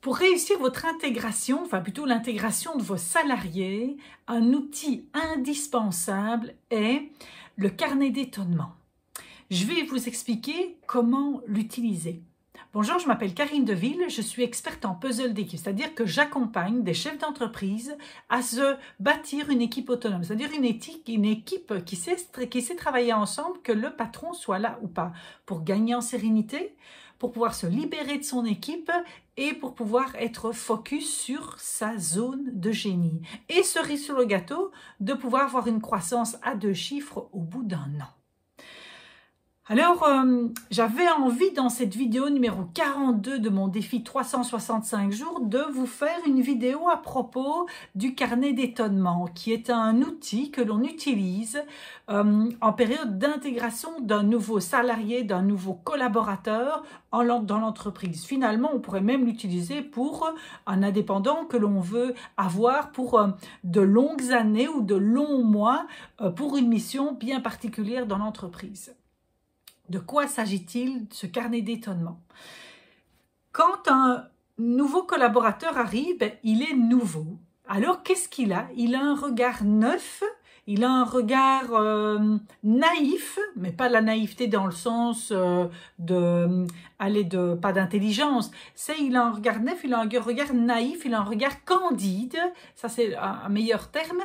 Pour réussir votre intégration, enfin plutôt l'intégration de vos salariés, un outil indispensable est le carnet d'étonnement. Je vais vous expliquer comment l'utiliser. Bonjour, je m'appelle Karine Deville, je suis experte en puzzle d'équipe, c'est-à-dire que j'accompagne des chefs d'entreprise à se bâtir une équipe autonome, c'est-à-dire une, équipe qui sait travailler ensemble, que le patron soit là ou pas, pour gagner en sérénité, pour pouvoir se libérer de son équipe et pour pouvoir être focus sur sa zone de génie. Et cerise sur le gâteau, de pouvoir avoir une croissance à deux chiffres au bout d'un an. Alors, euh, j'avais envie dans cette vidéo numéro 42 de mon défi 365 jours de vous faire une vidéo à propos du carnet d'étonnement, qui est un outil que l'on utilise euh, en période d'intégration d'un nouveau salarié, d'un nouveau collaborateur dans l'entreprise. Finalement, on pourrait même l'utiliser pour euh, un indépendant que l'on veut avoir pour de longues années ou de longs mois pour une mission bien particulière dans l'entreprise. De quoi s'agit-il, ce carnet d'étonnement Quand un nouveau collaborateur arrive, ben, il est nouveau. Alors qu'est-ce qu'il a Il a un regard neuf il a un regard euh, naïf, mais pas la naïveté dans le sens euh, de, aller de, pas d'intelligence. C'est, il a un regard naïf, il a un regard naïf, il a un regard candide, ça c'est un, meilleur terme,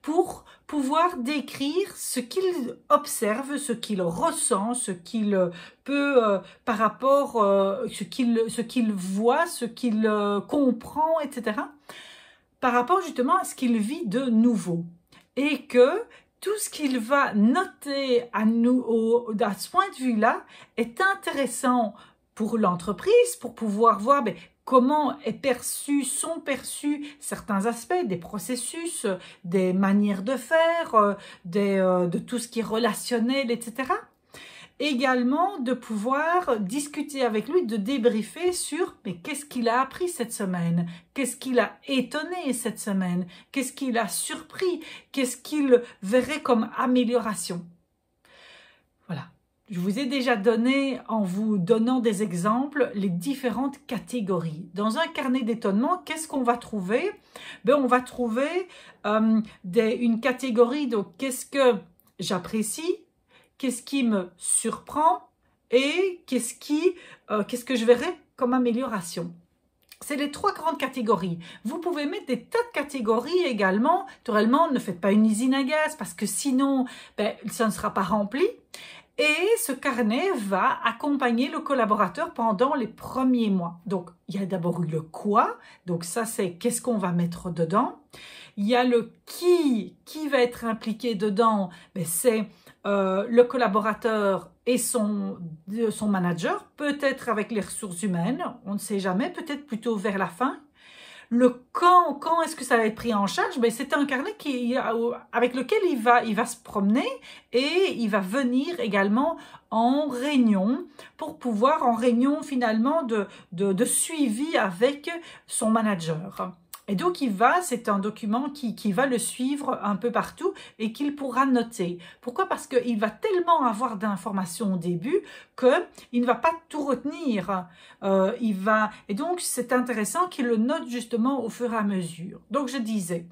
pour pouvoir décrire ce qu'il observe, ce qu'il ressent, ce qu'il peut euh, par rapport, ce qu'il voit, ce qu'il comprend, etc. Par rapport justement à ce qu'il vit de nouveau et que tout ce qu'il va noter à nous, au, ce point de vue-là, est intéressant pour l'entreprise, pour pouvoir voir ben, comment est perçu, sont perçus certains aspects des processus, des manières de faire, euh, euh, de tout ce qui est relationnel, etc également de pouvoir discuter avec lui, de débriefer sur mais qu'est-ce qu'il a appris cette semaine, qu'est-ce qu'il a étonné cette semaine, qu'est-ce qu'il a surpris, qu'est-ce qu'il verrait comme amélioration. Voilà. Je vous ai déjà donné, en vous donnant des exemples, les différentes catégories. Dans un carnet d'étonnement, qu'est-ce qu'on va trouver ben, On va trouver euh, des, une catégorie, donc qu'est-ce que j'apprécie, qu'est-ce qui me surprend et qu'est-ce euh, quest que je verrai comme amélioration. C'est les trois grandes catégories. Vous pouvez mettre des tas de catégories également. Naturellement, ne faites pas une usine à gaz parce que sinon, ben, ça ne sera pas rempli. Et ce carnet va accompagner le collaborateur pendant les premiers mois. Donc, il y a d'abord le quoi. Donc, ça, c'est qu'est-ce qu'on va mettre dedans. Il y a le qui, qui va être impliqué dedans. Ben, c'est euh, le collaborateur et son, son manager, peut-être avec les ressources humaines, on ne sait jamais, peut-être plutôt vers la fin. Le quand, quand est-ce que ça va être pris en charge ben, C'est un carnet qui, avec lequel il va, il va se promener et il va venir également en réunion pour pouvoir, en réunion finalement de, de suivi avec son manager. Et donc il va, c'est un document qui, qui, va le suivre un peu partout et qu'il pourra noter. Pourquoi Parce qu'il va tellement avoir d'informations au début qu'il ne va pas tout retenir. Euh, il va... Et donc c'est intéressant qu'il le note justement au fur et à mesure. Donc je disais,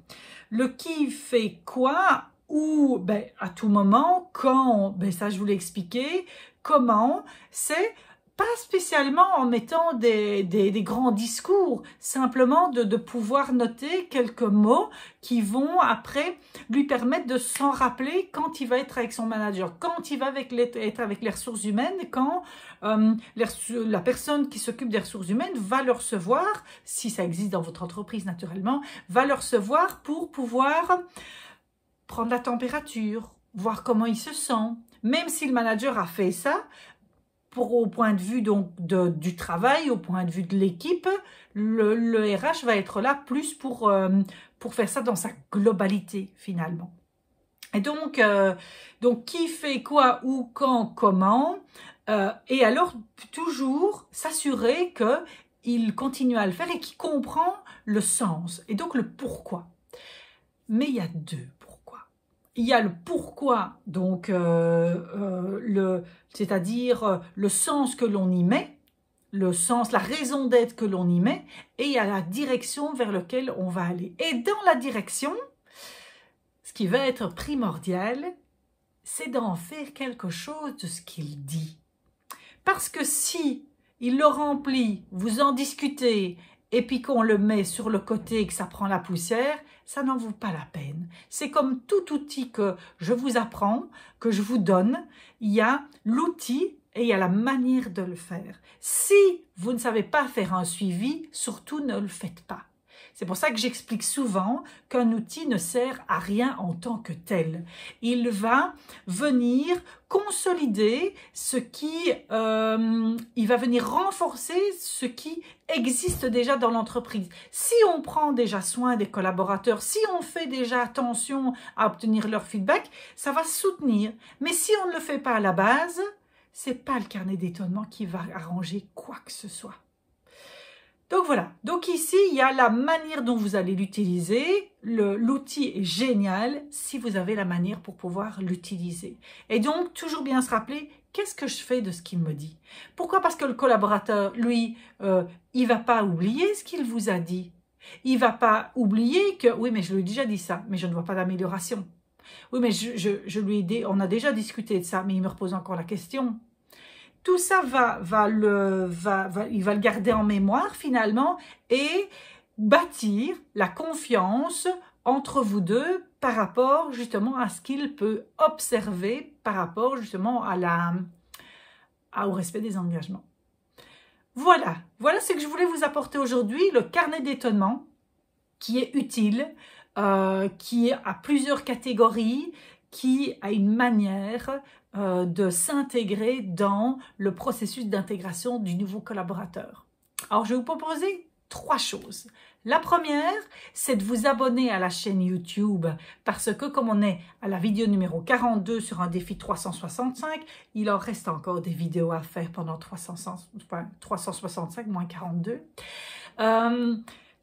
le qui fait quoi ou ben, à tout moment, quand, ben, ça je vous l'ai expliqué, comment, c'est pas spécialement en mettant des, grands discours, simplement de, pouvoir noter quelques mots qui vont après lui permettre de s'en rappeler quand il va être avec son manager, quand il va avec les, être avec les ressources humaines, quand euh, la personne qui s'occupe des ressources humaines va le recevoir, si ça existe dans votre entreprise naturellement, va le recevoir pour pouvoir prendre la température, voir comment il se sent. Même si le manager a fait ça, au point de vue donc du travail, au point de vue de l'équipe, le, RH va être là plus pour, euh, pour faire ça dans sa globalité finalement. Et donc, euh, donc qui fait quoi, où, quand, comment, euh, et alors toujours s'assurer que il continue à le faire et qu'il comprend le sens et donc le pourquoi. Mais il y a deux il y a le pourquoi, donc euh, euh, le, c'est-à-dire euh, le sens que l'on y met, le sens, la raison d'être que l'on y met, et il y a la direction vers laquelle on va aller. Et dans la direction, ce qui va être primordial, c'est d'en faire quelque chose de ce qu'il dit. Parce que si il le remplit, vous en discutez, et puis qu'on le met sur le côté et que ça prend la poussière, ça n'en vaut pas la peine. C'est comme tout outil que je vous apprends, que je vous donne, il y a l'outil et il y a la manière de le faire. Si vous ne savez pas faire un suivi, surtout ne le faites pas. C'est pour ça que j'explique souvent qu'un outil ne sert à rien en tant que tel. Il va venir consolider ce qui, euh, il va venir renforcer ce qui existe déjà dans l'entreprise. Si on prend déjà soin des collaborateurs, si on fait déjà attention à obtenir leur feedback, ça va soutenir. Mais si on ne le fait pas à la base, ce n'est pas le carnet d'étonnement qui va arranger quoi que ce soit. Donc voilà, donc ici il y a la manière dont vous allez l'utiliser, l'outil est génial si vous avez la manière pour pouvoir l'utiliser. Et donc toujours bien se rappeler, qu'est-ce que je fais de ce qu'il me dit Pourquoi Parce que le collaborateur, lui, il euh, il va pas oublier ce qu'il vous a dit. Il ne va pas oublier que, oui mais je lui ai déjà dit ça, mais je ne vois pas d'amélioration. Oui mais je, je lui ai dit, on a déjà discuté de ça, mais il me repose encore la question tout ça va, va le, va, il va le garder en mémoire finalement et bâtir la confiance entre vous deux par rapport justement à ce qu'il peut observer, par rapport justement à la, au respect des engagements. Voilà, voilà ce que je voulais vous apporter aujourd'hui, le carnet d'étonnement qui est utile, euh, qui a plusieurs catégories, qui a une manière euh, de s'intégrer dans le processus d'intégration du nouveau collaborateur. Alors, je vais vous proposer trois choses. La première, c'est de vous abonner à la chaîne YouTube parce que comme on est à la vidéo numéro 42 sur un défi 365, il en reste encore des vidéos à faire pendant 365 moins 42.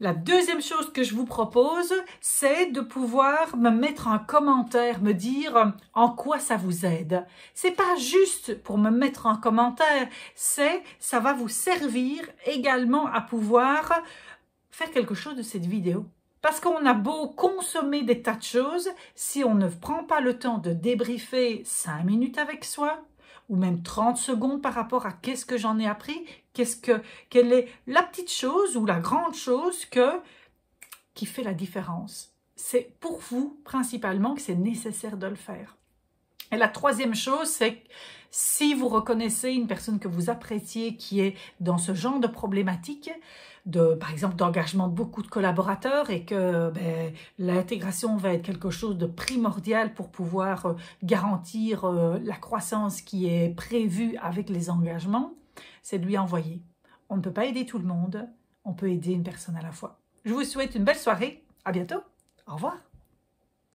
La deuxième chose que je vous propose, c'est de pouvoir me mettre un commentaire, me dire en quoi ça vous aide. C'est pas juste pour me mettre un commentaire, c'est ça va vous servir également à pouvoir faire quelque chose de cette vidéo. Parce qu'on a beau consommer des tas de choses, si on ne prend pas le temps de débriefer cinq minutes avec soi, ou même 30 secondes par rapport à qu'est-ce que j'en ai appris, qu'est-ce que, quelle est la petite chose ou la grande chose que, qui fait la différence. C'est pour vous principalement que c'est nécessaire de le faire. Et la troisième chose, c'est que si vous reconnaissez une personne que vous appréciez qui est dans ce genre de problématique, de, par exemple d'engagement de beaucoup de collaborateurs et que ben, l'intégration va être quelque chose de primordial pour pouvoir euh, garantir euh, la croissance qui est prévue avec les engagements, c'est de lui envoyer. On ne peut pas aider tout le monde, on peut aider une personne à la fois. Je vous souhaite une belle soirée, à bientôt, au revoir.